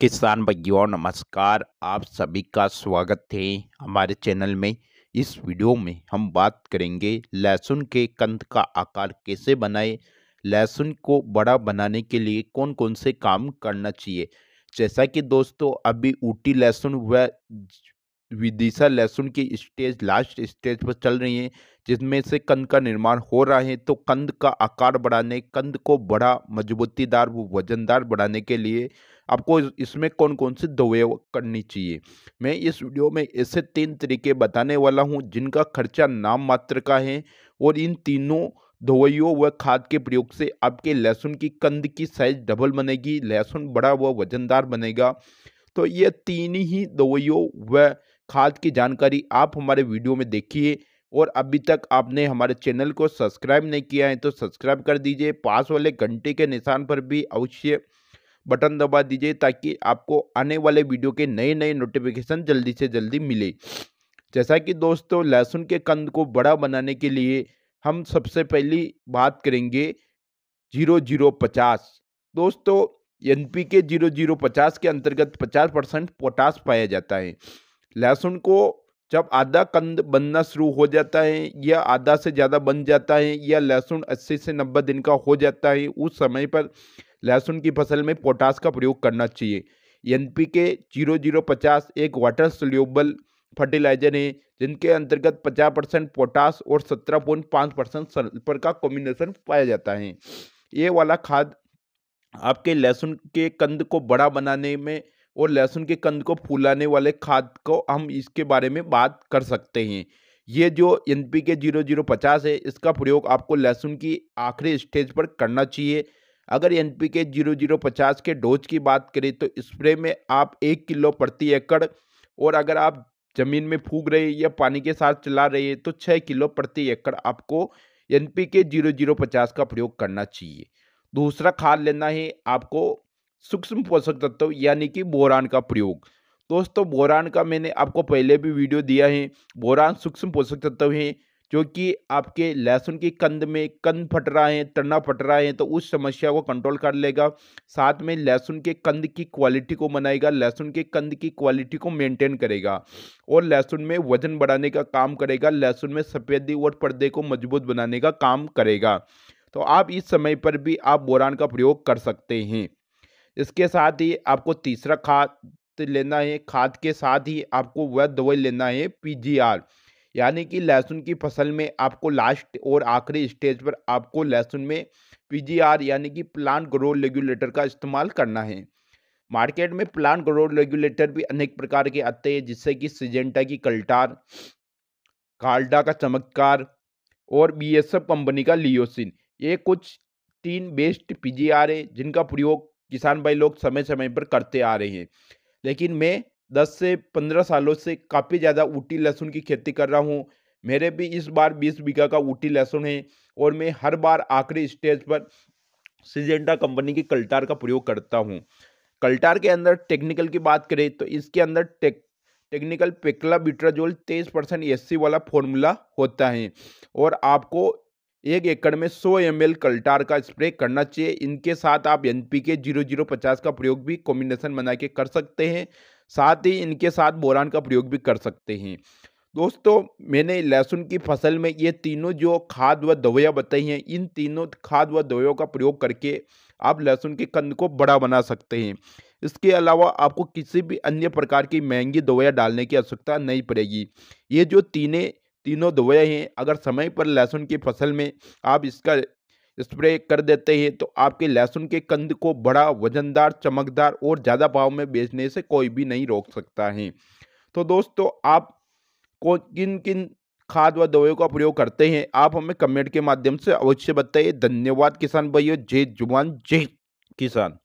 किसान भाइयों नमस्कार आप सभी का स्वागत है हमारे चैनल में इस वीडियो में हम बात करेंगे लहसुन के कंध का आकार कैसे बनाए लहसुन को बड़ा बनाने के लिए कौन कौन से काम करना चाहिए जैसा कि दोस्तों अभी ऊटी लहसुन व विदिशा लहसुन की स्टेज लास्ट स्टेज पर चल रही है जिसमें से कंद का निर्माण हो रहा है तो कंद का आकार बढ़ाने कंद को बड़ा मजबूतीदार वजनदार बढ़ाने के लिए आपको इसमें कौन कौन सी दवाएँ करनी चाहिए मैं इस वीडियो में ऐसे तीन तरीके बताने वाला हूँ जिनका खर्चा नाम मात्र का है और इन तीनों दवाइयों व खाद के प्रयोग से आपके लहसुन की कंद की साइज डबल बनेगी लहसुन बड़ा व वजनदार बनेगा तो ये तीन ही दवाइयों व खाद की जानकारी आप हमारे वीडियो में देखिए और अभी तक आपने हमारे चैनल को सब्सक्राइब नहीं किया है तो सब्सक्राइब कर दीजिए पास वाले घंटे के निशान पर भी अवश्य बटन दबा दीजिए ताकि आपको आने वाले वीडियो के नए नए नोटिफिकेशन जल्दी से जल्दी मिले जैसा कि दोस्तों लहसुन के कंद को बड़ा बनाने के लिए हम सबसे पहली बात करेंगे जीरो जीरो पचास दोस्तों N P K zero zero पचास के अंतर्गत पचास परसेंट पोटास पाया जाता है लहसुन को जब आधा कंद बनना शुरू हो जाता है या आधा से ज़्यादा बन जाता है या लहसुन 80 से 90 दिन का हो जाता है उस समय पर लहसुन की फसल में पोटास का प्रयोग करना चाहिए N P K zero zero पचास एक वाटर सोल्यूबल फर्टिलाइजर है जिनके अंतर्गत 50 परसेंट पोटास और 17.5 परसेंट सल्फर का कॉम्बिनेशन पाया जाता है ये वाला खाद आपके लहसुन के कंद को बड़ा बनाने में और लहसुन के कंद को फूलाने वाले खाद को हम इसके बारे में बात कर सकते हैं ये जो N P K zero zero पचास है इसका प्रयोग आपको लहसुन की आखिरी स्टेज पर करना चाहिए अगर N P K zero zero पचास के डोज की बात करें तो स्प्रे में आप एक किलो प्रति एकड़ और अगर आप ज़मीन में फूक रहे या पानी के साथ चला रहे हैं तो छः किलो प्रति एकड़ आपको N P K zero zero पचास का प्रयोग करना चाहिए दूसरा खाद लेना है आपको सूक्ष्म पोषक तत्व यानी कि बोरान का प्रयोग दोस्तों बोरान का मैंने आपको पहले भी वीडियो दिया है बोरान सूक्ष्म पोषक तत्व है जो कि आपके लहसुन की कंद में कंद फट रहा है तना फट रहा है तो उस समस्या को कंट्रोल कर लेगा साथ में लहसुन के कंद की क्वालिटी को बनाएगा लहसुन के कंद की क्वालिटी को मेंटेन करेगा और लहसुन में वजन बढ़ाने का काम करेगा लहसुन में सफ़ेदी और पर्दे को मजबूत बनाने का काम करेगा तो आप इस समय पर भी आप बोरान का प्रयोग कर सकते हैं इसके साथ ही आपको तीसरा खाद लेना है खाद के साथ ही आपको वह दवाई लेना है पीजीआर यानी कि लहसुन की फसल में आपको लास्ट और आखिरी स्टेज पर आपको लहसुन में पीजीआर यानी कि प्लांट ग्रोथ रेगुलेटर का इस्तेमाल करना है मार्केट में प्लांट ग्रोथ रेगुलेटर भी अनेक प्रकार के आते हैं जिससे कि सिजेंटा की कल्टार कार्डा का चमत्कार और बी एस एफ कंपनी का लियोसिन ये कुछ तीन बेस्ट पी जी आर है जिनका प्रयोग किसान भाई लोग समय समय पर करते आ रहे हैं लेकिन मैं दस से पंद्रह सालों से काफ़ी ज़्यादा ऊटी लहसुन की खेती कर रहा हूँ मेरे भी इस बार बीस बीघा का ऊटी लहसुन है और मैं हर बार आखिरी स्टेज पर सिजेंटा कंपनी की कल्टार का प्रयोग करता हूँ कल्टार के अंदर टेक्निकल की बात करें तो इसके अंदर टेक टेक्निकल पेक्ला बिट्राजोल तेईस परसेंट एस वाला फॉर्मूला होता है और आपको एक एकड़ में 100 एम कल्टार का स्प्रे करना चाहिए इनके साथ आप N P K zero zero पचास का प्रयोग भी कॉम्बिनेशन बना के कर सकते हैं साथ ही इनके साथ बोरान का प्रयोग भी कर सकते हैं दोस्तों मैंने लहसुन की फसल में ये तीनों जो खाद व दवाइयाँ बताई हैं इन तीनों खाद व दवाइयों का प्रयोग करके आप लहसुन के कंद को बड़ा बना सकते हैं इसके अलावा आपको किसी भी अन्य प्रकार की महंगी दवाइयाँ डालने की आवश्यकता नहीं पड़ेगी ये जो तीने तीनों दवाएँ हैं अगर समय पर लहसुन की फसल में आप इसका स्प्रे कर देते हैं तो आपके लहसुन के कंद को बड़ा वजनदार चमकदार और ज़्यादा भाव में बेचने से कोई भी नहीं रोक सकता है तो दोस्तों आप को किन किन खाद व दवाओं का प्रयोग करते हैं आप हमें कमेंट के माध्यम से अवश्य बताइए धन्यवाद किसान भाइयों जय जुबान जय किसान